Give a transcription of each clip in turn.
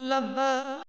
lover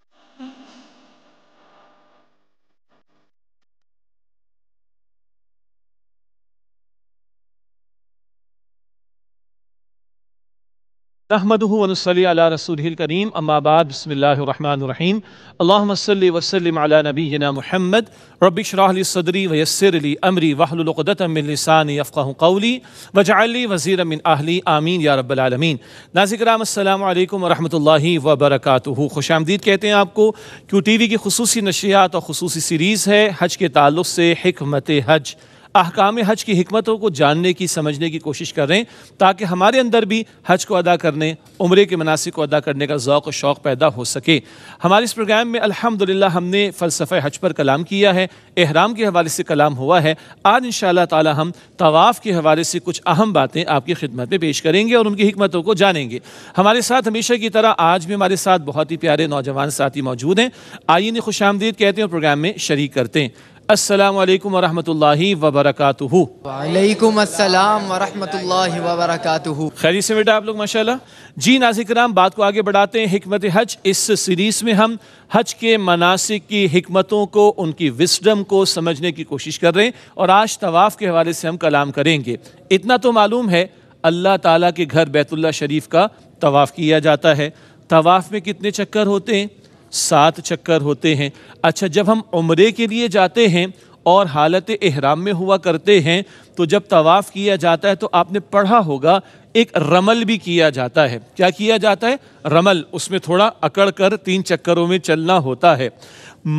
नहमदनसली रसूल करीम अम्माबाद बसमीम अल्लामसल वसलम नबीना महमद रबिशराली सदरी वयसरली अमरी वाहलुलतमिलसानी अफ़ाह कौली वजाली वज़ी अमिन आहली आमीन या रबालमीन नाजिक्राम अल्लाम वरहमल वबरक खुश आमदीद कहते हैं आपको क्यों टी वी की खसूस नशियात और खसूस सीरीज़ है हज के तल्ल से हमत हज अहकाम हज की हमतों को जानने की समझने की कोशिश कर रहे हैं ताकि हमारे अंदर भी हज को अदा करने उम्र के मनासिब को अदा करने का ओक़ और शौक़ पैदा हो सके हमारे इस प्रोग्राम में अल्हम्दुलिल्लाह हमने फ़लसफ़ा हज पर कलाम किया है एहराम के हवाले से कलाम हुआ है आज इन ताला हम तवाफ़ के हवाले से कुछ अहम बातें आपकी खिदमत में पेश करेंगे और उनकी हमतों को जानेंगे हमारे साथ हमेशा की तरह आज भी हमारे साथ बहुत ही प्यारे नौजवान साथी मौजूद हैं आइए खुश कहते हैं और प्रोग्राम में शरीक करते हैं अस्सलाम वालेकुम वरहमतुल्लाहि वबरकातुहू वालेकुम अस्सलाम वरहमतुल्लाहि वबरकातुहू खैरी से बेटा आप लोग माशाल्लाह जी नाजिक राम बात को आगे बढ़ाते हैं हमत हज इस सीरीज़ में हम हज के मनासिक की हमतों को उनकी विस्डम को समझने की कोशिश कर रहे हैं और आज तवाफ़ के हवाले से हम कलाम करेंगे इतना तो मालूम है अल्लाह ताला के घर बैतुल्ला शरीफ का तवाफ़ किया जाता है तवाफ़ में कितने चक्कर होते हैं सात चक्कर होते हैं अच्छा जब हम उम्रे के लिए जाते हैं और हालत एहराम में हुआ करते हैं तो जब तवाफ़ किया जाता है तो आपने पढ़ा होगा एक रमल भी किया जाता है क्या किया जाता है रमल उसमें थोड़ा अकड़ कर तीन चक्करों में चलना होता है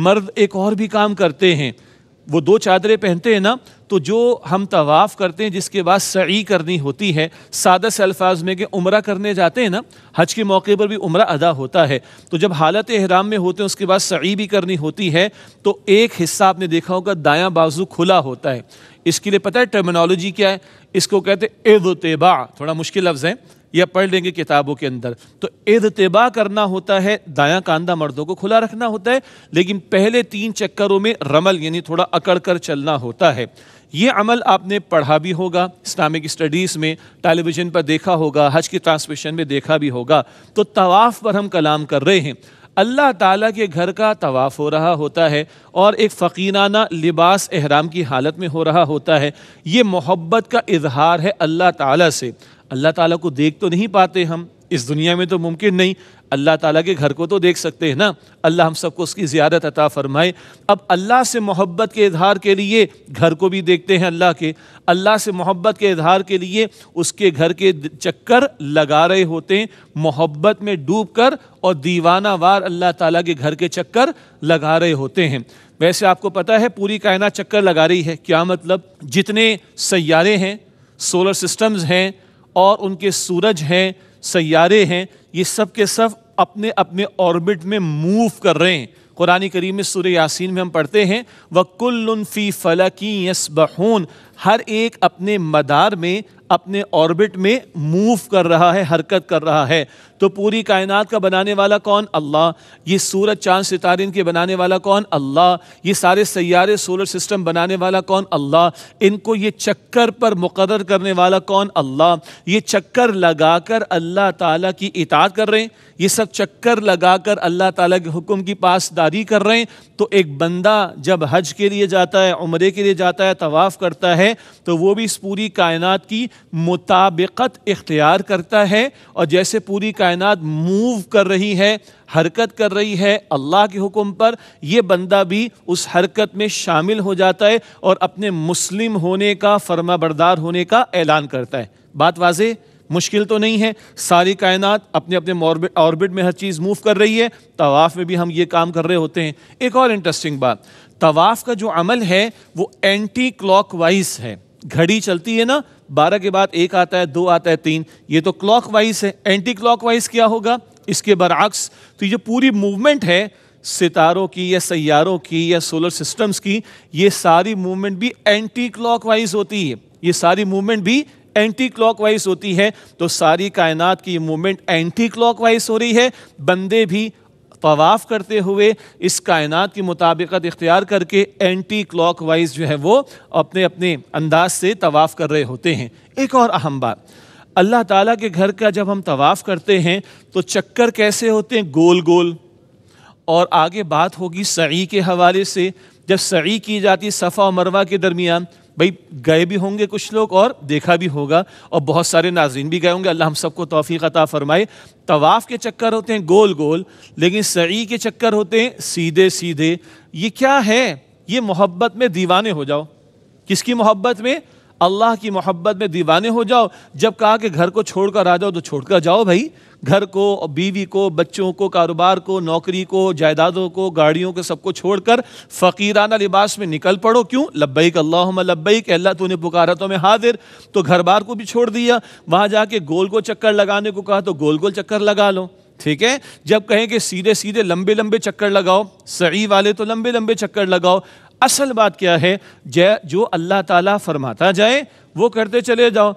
मर्द एक और भी काम करते हैं वो दो चादरें पहनते हैं ना तो जो हम तवाफ़ करते हैं जिसके बाद सही करनी होती है सादा से अल्फाज में कि उम्र करने जाते हैं ना हज के मौके पर भी उम्र अदा होता है तो जब हालत अहराम में होते हैं उसके बाद सही भी करनी होती है तो एक हिस्सा आपने देखा होगा दाया बाजू खुला होता है इसके लिए पता है टर्मिनोलॉजी क्या है इसको कहते हैं इदतबा थोड़ा मुश्किल लफ्ज़ है या पढ़ लेंगे किताबों के अंदर तो इदतबा करना होता है दायां कांधा मर्दों को खुला रखना होता है लेकिन पहले तीन चक्करों में रमल यानी थोड़ा अकड़ कर चलना होता है ये अमल आपने पढ़ा भी होगा इस्लामिक स्टडीज़ में टेलीविज़न पर देखा होगा हज की ट्रांसमिशन में देखा भी होगा तो तवाफ़ पर हम कलाम कर रहे हैं अल्लाह ताला के घर का तवाफ़ हो रहा होता है और एक फ़कीराना लिबास एहराम की हालत में हो रहा होता है ये मोहब्बत का इजहार है अल्लाह ताला से अल्लाह ताला को देख तो नहीं पाते हम इस दुनिया में तो मुमकिन नहीं अल्लाह ताला के घर को तो देख सकते हैं ना अल्लाह हम सबको उसकी ज़्यादत अता फरमाए अब अल्लाह से मोहब्बत के इजहार के लिए घर को भी देखते हैं अल्लाह के अल्लाह से मोहब्बत के इजहार के लिए उसके घर के चक्कर लगा रहे होते हैं मोहब्बत में डूब कर और दीवाना वार अल्लाह ताला के घर के चक्कर लगा रहे होते हैं वैसे आपको पता है पूरी कायना चक्कर लगा रही है क्या मतलब जितने सैारे हैं सोलर सिस्टम्स हैं और उनके सूरज हैं सैारे हैं ये सब के सब अपने अपने ऑर्बिट में मूव कर रहे हैं कुरानी करीम में सूर्य यासीन में हम पढ़ते हैं वकुल्लफ़ी फ़लकी बहून हर एक अपने मदार में अपने ऑर्बिट में मूव कर रहा है हरकत कर रहा है तो पूरी कायनात का बनाने वाला कौन अल्लाह ये सूरज चांद सितारे के बनाने वाला कौन अल्लाह ये सारे सैारे सोलर सिस्टम बनाने वाला कौन अल्लाह इनको ये चक्कर पर मुकर करने वाला कौन अल्लाह ये चक्कर लगाकर अल्लाह ताला की इताद कर रहे हैं ये सब चक्कर लगाकर अल्लाह ताला के हुक्म की पासदारी कर रहे हैं तो एक बंदा जब हज के लिए जाता है उम्र के लिए जाता है तवाफ़ करता है तो वो भी इस पूरी कायनात की मुताबिकत इख्तियार करता है और जैसे पूरी कायनात मूव कर रही है हरकत कर रही है अल्लाह के हुक्म पर यह बंदा भी उस हरकत में शामिल हो जाता है और अपने मुस्लिम होने का फर्मा बरदार होने का ऐलान करता है बात वाजे मुश्किल तो नहीं है सारी कायनात अपने अपने ऑर्बिट में हर चीज़ मूव कर रही है तवाफ़ में भी हम ये काम कर रहे होते हैं एक और इंटरेस्टिंग बात तवाफ़ का जो अमल है वो एंटी क्लॉक है घड़ी चलती है ना बारह के बाद एक आता है दो आता है तीन ये तो क्लॉक वाइज है एंटी क्लॉक वाइज क्या होगा इसके बरक्स तो ये पूरी मूवमेंट है सितारों की या सैारों की या सोलर सिस्टम्स की ये सारी मूवमेंट भी एंटी क्लॉक वाइज होती है ये सारी मूवमेंट भी एंटी वाइज होती है तो सारी कायनात की मूवमेंट एंटी वाइज हो रही है बंदे भी तवाफ़ करते हुए इस कायनात की मुताबिकत इख्तियार करके एंटी क्लॉक वाइज जो है वो अपने अपने अंदाज से तवाफ़ कर रहे होते हैं एक और अहम बात अल्लाह ताला के घर का जब हम तवाफ़ करते हैं तो चक्कर कैसे होते हैं गोल गोल और आगे बात होगी सही के हवाले से जब सही की जाती सफ़ा और मरवा के दरमियान भाई गए भी होंगे कुछ लोग और देखा भी होगा और बहुत सारे नाजरन भी गए होंगे अल्लाह हम सबको तोफ़ी अता फ़रमाए तवाफ़ के चक्कर होते हैं गोल गोल लेकिन सही के चक्कर होते हैं सीधे सीधे ये क्या है ये मोहब्बत में दीवाने हो जाओ किसकी मोहब्बत में अल्लाह की मोहब्बत में दीवाने हो जाओ जब कहा कि घर को छोड़ कर आ जाओ तो छोड़ कर जाओ भाई घर को बीवी को बच्चों को कारोबार को नौकरी को जायदादों को गाड़ियों को सबको छोड़कर फ़कीराना लिबास में निकल पड़ो क्यों का अल्लाह के अल्लाह तूने पुकारा तो मैं हाजिर तो घर बार को भी छोड़ दिया वहाँ जाके गोल गोल चक्कर लगाने को कहा तो गोल गोल चक्कर लगा लो ठीक है जब कहें कि सीधे सीधे लंबे लंबे चक्कर लगाओ सही वाले तो लंबे लंबे चक्कर लगाओ असल बात क्या है जय जो अल्लाह ताला फरमाता जाए वो करते चले जाओ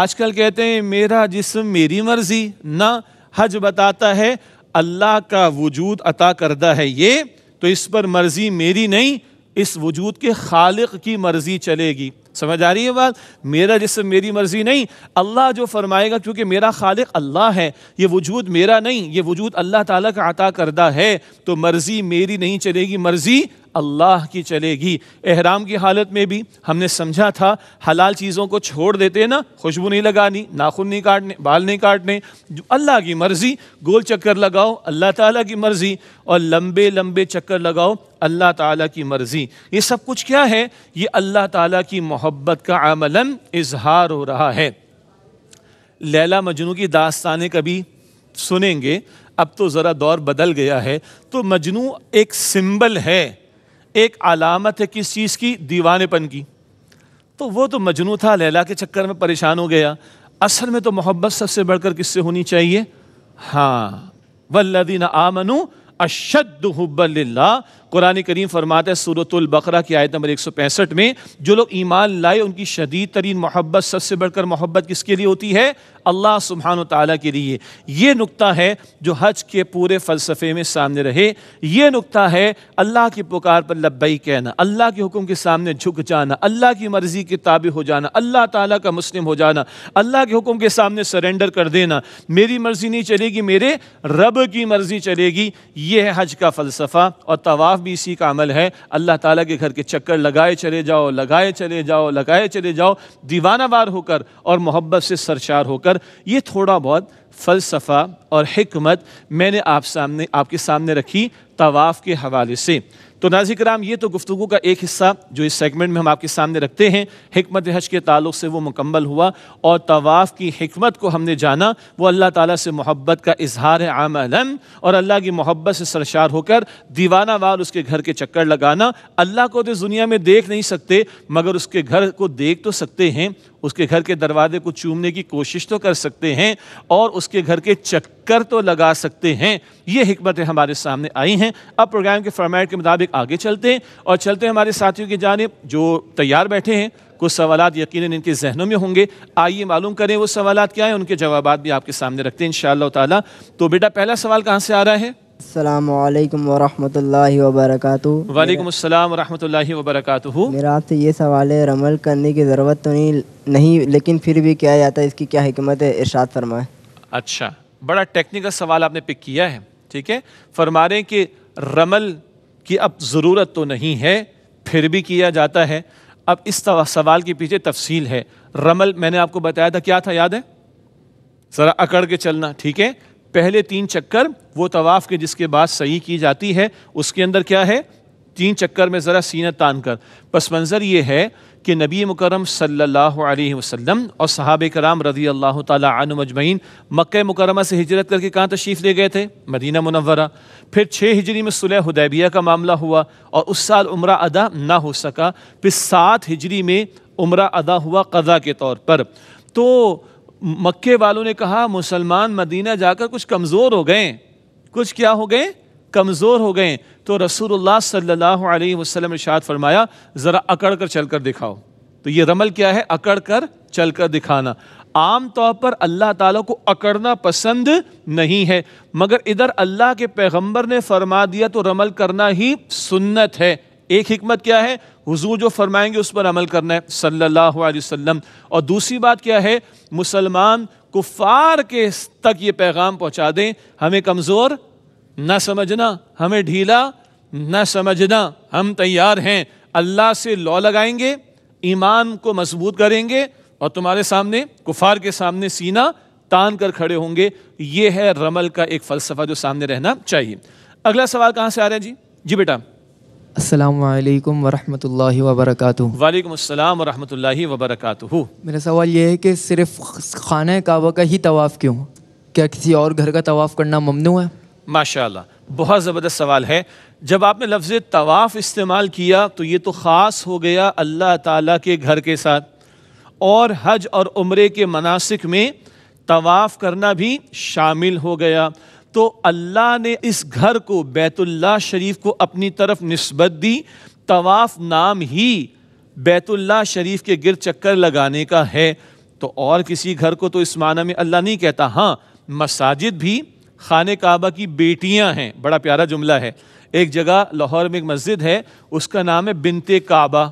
आजकल कहते हैं मेरा जिसम मेरी मर्जी ना हज बताता है अल्लाह का वजूद अता करदा है ये तो इस पर मर्जी मेरी नहीं इस वजूद के खालिक की मर्जी चलेगी समझ आ रही है बात मेरा जिसम मेरी मर्जी नहीं अल्लाह जो फरमाएगा क्योंकि मेरा खालिक अल्लाह है ये वजूद मेरा नहीं ये वजूद अल्लाह ताला का अता करदा है तो मर्जी मेरी नहीं चलेगी मर्जी अल्लाह की चलेगी एहराम की हालत में भी हमने समझा था हलाल चीज़ों को छोड़ देते हैं ना खुशबू नहीं लगानी नाखून नहीं काटने बाल नहीं काटने अल्लाह की मर्ज़ी गोल चक्कर लगाओ अल्लाह ताला की मर्ज़ी और लंबे लंबे चक्कर लगाओ अल्लाह ताला की मर्ज़ी ये सब कुछ क्या है ये अल्लाह ताली की मोहब्बत का आमलन इजहार हो रहा है लैला मजनू की दास्तानें कभी सुनेंगे अब तो ज़रा दौर बदल गया है तो मजनू एक सिंबल है एक अलामत है किस चीज़ की दीवानेपन की तो वो तो मजनू था लैला के चक्कर में परेशान हो गया असल में तो मोहब्बत सबसे बढ़कर किससे होनी चाहिए हाँ वल्लदीन आमनु अशद हब्बल्ला कुरान करीम फरमाते है बकरा की आयत नंबर एक सौ पैंसठ में जो लोग ईमान लाए उनकी शदीद तरीन मोहब्बत सबसे बढ़कर मोहब्बत किसके लिए होती है अल्लाह सुबहान तला के लिए ये नुकता है जो हज के पूरे फ़लसफ़े में सामने रहे ये नुकता है अल्लाह की पुकार पर लब्बई कहना अल्लाह के हुक्म के सामने झुक जाना अल्लाह की मर्ज़ी के ताबे हो जाना अल्लाह ताला का मुस्लिम हो जाना अल्लाह के हुक्म के सामने सरेंडर कर देना मेरी मर्ज़ी नहीं चलेगी मेरे रब की मर्ज़ी चलेगी ये है हज का फ़लसफ़ा और तवाफ़ तवाफ़ भी इसी का अमल है अल्लाह ताला के घर के चक्कर लगाए चले जाओ लगाए चले जाओ लगाए चले जाओ दीवानावार होकर और मोहब्बत से सरचार होकर ये थोड़ा बहुत फ़लसफ़ा और हमत मैंने आप सामने आपके सामने रखी तवाफ़ के हवाले से तो नाजी कराम ये तो गुफ्तु का एक हिस्सा जो इस सेगमेंट में हम आपके सामने रखते हैं हमत हज के ताल्लुक से वो मुकम्मल हुआ और तवाफ़ की हमत को हमने जाना वो अल्लाह ताला से मोहब्बत का इजहार है आम अलम और अल्लाह की मोहब्बत से सरशार होकर दीवाना वाल उसके घर के चक्कर लगाना अल्लाह को तो इस दुनिया में देख नहीं सकते मगर उसके घर को देख तो सकते हैं उसके घर के दरवाजे को चूमने की कोशिश तो कर सकते हैं और उसके घर के चक्कर तो लगा सकते हैं ये हमतें हमारे सामने आई हैं अब प्रोग्राम के फॉर्मेट के मुताबिक आगे चलते हैं और चलते हैं हमारे साथियों की जानब जो तैयार बैठे हैं कुछ सवाल यकीन इनके जहनों में होंगे आइए मालूम करें वो सवाल क्या हैं उनके जवाब भी आपके सामने रखते हैं इन ताला तो बेटा पहला सवाल कहाँ से आ रहा है अल्लाम वरहमल वबरक वालेकुम अस्सलाम वरहमल वबरक मेरा आपसे ये सवाल है रमल करने की ज़रूरत तो नहीं नहीं लेकिन फिर भी किया जाता है इसकी क्या हमत है इरशाद फरमाए अच्छा बड़ा टेक्निकल सवाल आपने पिक किया है ठीक है फरमा रहे कि रमल की अब ज़रूरत तो नहीं है फिर भी किया जाता है अब इस सवाल के पीछे तफसील है रमल मैंने आपको बताया था क्या था याद है ज़रा अकड़ के चलना ठीक है पहले तीन चक्कर वो तवाफ़ के जिसके बाद सही की जाती है उसके अंदर क्या है तीन चक्कर में ज़रा सीना तान कर पस मंज़र ये है कि नबी मुकरम सल्लल्लाहु अलैहि वसल्लम और साहब कराम रजी अल्लाह तन मजमैन मक् मुकरमा से हिजरत करके कहाँ तशरीफ़ ले गए थे मदीना मुनवरा फिर छः हिजरी में सुलह हुदैबिया का मामला हुआ और उस साल उम्र अदा ना हो सका फिर सात हिजरी में उम्र अदा हुआ कदा के तौर पर तो मक्के वालों ने कहा मुसलमान मदीना जाकर कुछ कमज़ोर हो गए कुछ क्या हो गए कमज़ोर हो गए तो रसूलुल्लाह सल्लल्लाहु अलैहि वसल्लम ने शाद फरमाया ज़रा अकड़ कर चल कर दिखाओ तो ये रमल क्या है अकड़ कर चल कर दिखाना आम तौर पर अल्लाह ताला को अकड़ना पसंद नहीं है मगर इधर अल्लाह के पैगंबर ने फरमा दिया तो रमल करना ही सुन्नत है एक हमत क्या है हुजूर जो फरमाएंगे उस पर अमल करना है सल्लल्लाहु अलैहि वसल्लम और दूसरी बात क्या है मुसलमान कुफार के तक ये पैगाम पहुंचा दें हमें कमज़ोर ना समझना हमें ढीला ना समझना हम तैयार हैं अल्लाह से लॉ लगाएंगे ईमान को मजबूत करेंगे और तुम्हारे सामने कुफार के सामने सीना तान कर खड़े होंगे ये है रमल का एक फ़लसफ़ा जो सामने रहना चाहिए अगला सवाल कहाँ से आ रहा है जी जी बेटा असलकम वरम वरहमतुल्लाहि वबरकातुहू वालेकुम अस्सलाम मेरा सवाल ये है कि सिर्फ खाना काबा का ही तवाफ़ क्यों क्या किसी और घर का तवाफ़ करना ममनू है माशा बहुत ज़बरदस्त सवाल है जब आपने लफ्ज़ तवाफ़ इस्तेमाल किया तो ये तो ख़ास हो गया अल्लाह ताली के घर के साथ और हज और उम्र के मनासिक में तवाफ़ करना भी शामिल हो गया तो अल्लाह ने इस घर को बैतुल्ला शरीफ को अपनी तरफ नस्बत दी तवाफ़ नाम ही बैतुल्ला शरीफ के गिर चक्कर लगाने का है तो और किसी घर को तो इस माना में अल्लाह नहीं कहता हाँ मसाजिद भी खान काबा की बेटियां हैं बड़ा प्यारा जुमला है एक जगह लाहौर में एक मस्जिद है उसका नाम है बिनते काबा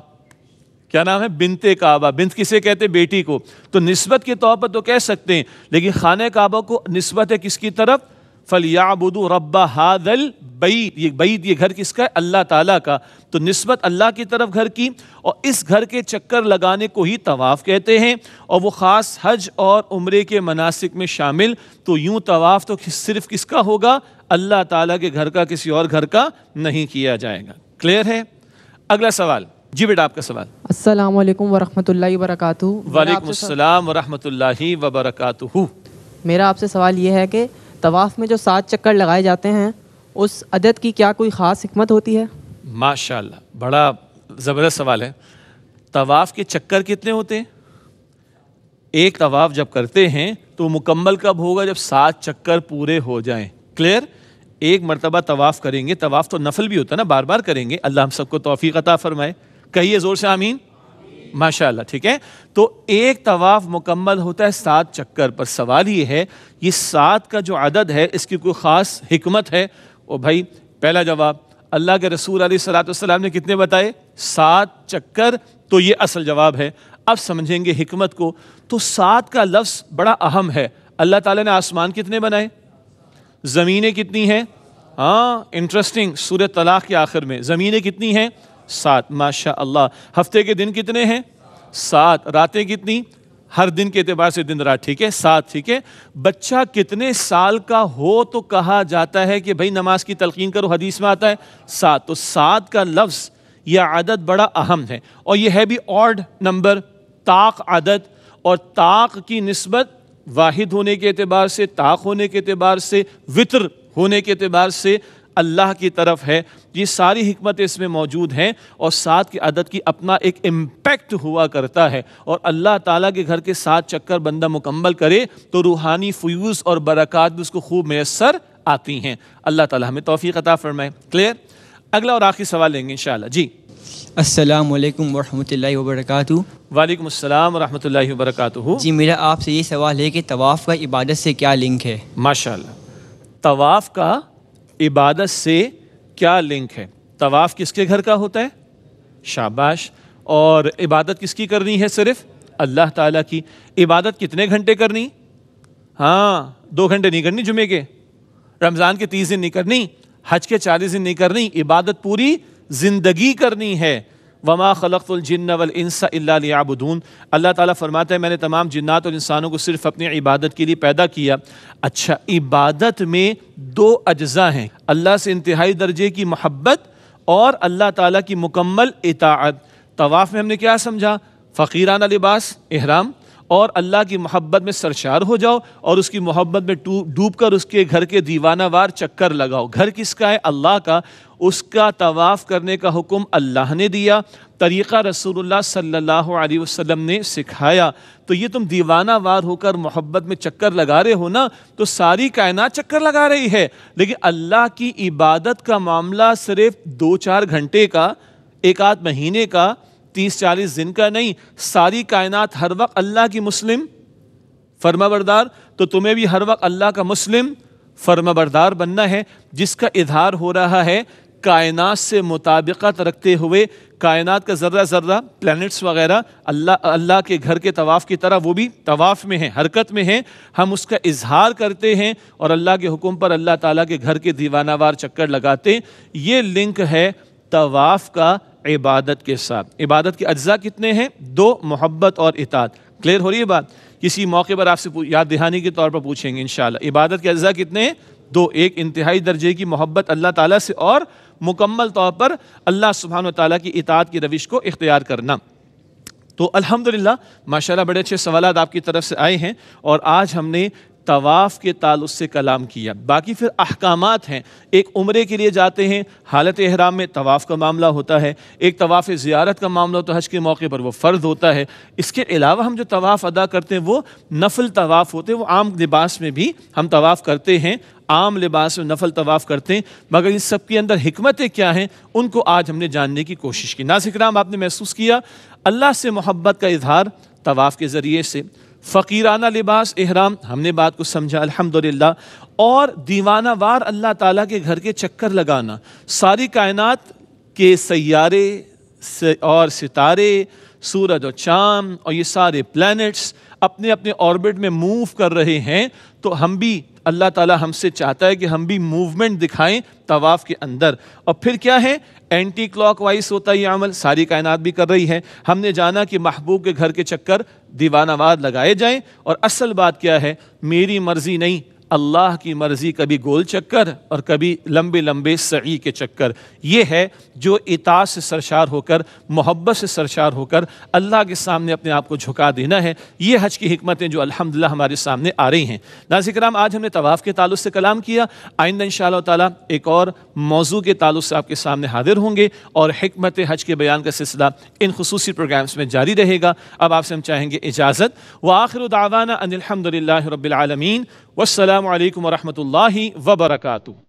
क्या नाम है बिनते काबा बिन किसे कहते बेटी को तो नस्बत के तौर पर तो कह सकते हैं लेकिन खान काबा को नस्बत है किसकी तरफ फलियाबुदू रब्बा हादल बईद ये बईद ये घर किसका है अल्लाह ताला का तो नस्बत अल्लाह की तरफ घर की और इस घर के चक्कर लगाने को ही तवाफ़ कहते हैं और वो ख़ास हज और उम्र के मनासिक में शामिल तो यूँ तवाफ़ तो सिर्फ किसका होगा अल्लाह ताला के घर का किसी और घर का नहीं किया जाएगा क्लियर है अगला सवाल जी बेटा आपका सवाल अस्सलाम वालेकुम वरहमतुल्लाहि वबरकातुहू वालेकुम अस्सलाम वरहमतुल्लाहि वबरकातुहू मेरा आपसे सवाल ये है कि तवाफ़ में जो सात चक्कर लगाए जाते हैं उस अदद की क्या कोई ख़ास हमत होती है माशा बड़ा ज़बरदस्त सवाल है तवाफ़ के चक्कर कितने होते हैं एक तवाफ़ जब करते हैं तो मुकम्मल कब होगा जब सात चक्कर पूरे हो जाएं क्लियर एक मरतबा तवाफ़ करेंगे तवाफ़ तो नफल भी होता है ना बार बार करेंगे अल्लाह हम सबको तोफ़ी अता फ़रमाए कहिए ज़ोर से आमीन माशाल्लाह ठीक है तो एक तवाफ़ मुकम्मल होता है सात चक्कर पर सवाल ये है ये सात का जो अदद है इसकी कोई ख़ास हमत है ओ भाई पहला जवाब अल्लाह के रसूल सलाम ने कितने बताए सात चक्कर तो ये असल जवाब है अब समझेंगे हमत को तो सात का लफ्ज़ बड़ा अहम है अल्लाह ताला ने आसमान कितने बनाए ज़मीनें कितनी हैं हाँ इंटरेस्टिंग सूर्य तलाक़ के आखिर में ज़मीनें कितनी हैं सात माशा अल्लाह हफ्ते के दिन कितने हैं सात रातें कितनी हर दिन के अतबार से दिन रात ठीक है सात ठीक है बच्चा कितने साल का हो तो कहा जाता है कि भाई नमाज की तलकीन करो हदीस में आता है सात तो सात का लफ्ज़ यह आदत बड़ा अहम है और यह है भी ऑर्ड नंबर ताक आदत और ताक की नस्बत वाहिद होने के अतबार से ताक होने के अतबार से वितर होने के अतबार से अल्लाह की तरफ है ये सारी हमत इसमें मौजूद हैं और साथ की आदत की अपना एक इम्पेक्ट हुआ करता है और अल्लाह ताला के घर के साथ चक्कर बंदा मुकम्मल करे तो रूहानी फ्यूज़ और बरक़ात भी उसको खूब मैसर आती हैं अल्लाह ताला हमें तोफ़ी अता फरमाए क्लियर अगला और आखिरी सवाल लेंगे इन जी अस्सलाम वालेकुम वरहमतुल्लाहि वबरकातुहू वालेकुम अस्सलाम वरहमतुल्लाहि वबरकातुहू जी मेरा आपसे ये सवाल है कि तवाफ़ का इबादत से क्या लिंक है माशाल्लाह तवाफ़ का इबादत से क्या लिंक है तवाफ़ किसके घर का होता है शाबाश और इबादत किसकी करनी है सिर्फ अल्लाह ताला की इबादत कितने घंटे करनी हाँ दो घंटे नहीं करनी जुमे के रमज़ान के तीस दिन नहीं करनी हज के चालीस दिन नहीं करनी इबादत पूरी ज़िंदगी करनी है वमा खलकतुलजन्न वलसा अल्लाबून अल्लाह ताला फरमाता है मैंने तमाम जन्नात और इंसानों को सिर्फ अपनी इबादत के लिए पैदा किया अच्छा इबादत में दो अज्जा हैं अल्लाह से इंतहाई दर्जे की मोहब्बत और अल्लाह ताला की मुकम्मल इतात तवाफ़ में हमने क्या समझा फ़कीराना लिबास अहराम और अल्लाह की मोहब्बत में सरशार हो जाओ और उसकी मोहब्बत में डूब कर उसके घर के दीवानावार चक्कर लगाओ घर किसका है अल्लाह का उसका तवाफ़ करने का हुक्म अल्लाह ने दिया तरीक़ा रसूलुल्लाह सल्लल्लाहु अलैहि वसल्लम ने सिखाया तो ये तुम दीवाना वार होकर मोहब्बत में चक्कर लगा रहे हो ना तो सारी कायनात चक्कर लगा रही है लेकिन अल्लाह की इबादत का मामला सिर्फ दो चार घंटे का एक आध महीने का तीस चालीस दिन का नहीं सारी कायनात हर वक्त अल्लाह की मुस्लिम फर्माबरदार तो तुम्हें भी हर वक्त अल्लाह का मुस्लिम फर्माबरदार बनना है जिसका इधार हो रहा है कायनात से मुताबिकत रखते हुए कायनात का ज़र्रा ज़र्रा प्लैनेट्स वगैरह अल्लाह अल्लाह के घर के तवाफ़ की तरह वो भी तवाफ़ में है हरकत में है हम उसका इजहार करते हैं और अल्लाह के हुक्म पर अल्लाह ताला के घर के दीवानावार चक्कर लगाते ये लिंक है तवाफ़ का इबादत के साथ इबादत के अज्जा कितने हैं दो मोहब्बत और इताद क्लियर हो रही है बात किसी मौके पर आपसे याद दहानी के तौर पर पूछेंगे इन इबादत के अज्जा कितने हैं दो एक इंतहाई दर्जे की मोहब्बत अल्लाह ताला से और मुकम्मल तौर पर अल्लाह सुबहान ताली की इताद की रविश को इख्तियार करना तो अल्हम्दुलिल्लाह माशाल्लाह बड़े अच्छे सवाल आपकी तरफ से आए हैं और आज हमने तवाफ़ के ताल्लुक से कलाम किया बाकी फिर अहकाम हैं एक उम्र के लिए जाते हैं हालत अहराम में तवाफ़ का मामला होता है एक तवाफ़ ज़्यारत का मामला होता है हज के मौके पर वो फ़र्द होता है इसके अलावा हम जो तवाफ़ अदा करते हैं वो नफल तवाफ़ होते हैं वो आम लिबास में भी हम तवाफ़ करते हैं आम लिबास में नफल तवाफ़ करते हैं मगर इस सब के अंदर हमतें क्या हैं उनको आज हमने जानने की कोशिश की नासिक राम आपने महसूस किया अल्लाह से मोहब्बत का इजहार तवाफ़ के ज़रिए से फ़कीराना लिबास एहराम हमने बात को समझा अल्हम्दुलिल्लाह और दीवाना वार अल्लाह ताला के घर के चक्कर लगाना सारी कायनात के सैारे और सितारे सूरज और चांद और ये सारे प्लैनेट्स अपने अपने ऑर्बिट में मूव कर रहे हैं तो हम भी अल्लाह ताला हमसे चाहता है कि हम भी मूवमेंट दिखाएं तवाफ़ के अंदर और फिर क्या है एंटी क्लॉक वाइज होता है ये अमल सारी कायनात भी कर रही है हमने जाना कि महबूब के घर के चक्कर दीवानावाद लगाए जाएं और असल बात क्या है मेरी मर्ज़ी नहीं अल्लाह की मर्ज़ी कभी गोल चक्कर और कभी लंबे लंबे सही के चक्कर ये है जो इता से सरशार होकर मोहब्बत से सरशार होकर अल्लाह के सामने अपने आप को झुका देना है ये हज की हमतें जो अल्हम्दुलिल्लाह हमारे सामने आ रही हैं नाजिक कराम आज हमने तवाफ़ के तालु से कलाम किया आइंदा इन शाह एक और मौजू के तालु से आपके सामने हाजिर होंगे और हमत हज के बयान का सिलसिला इन खसूसी प्रोग्राम्स में जारी रहेगा अब आपसे हम चाहेंगे इजाज़त व आखिर दावाना अनिलहमदिल्ला रबालमीन वालकम वरहमल वबरकू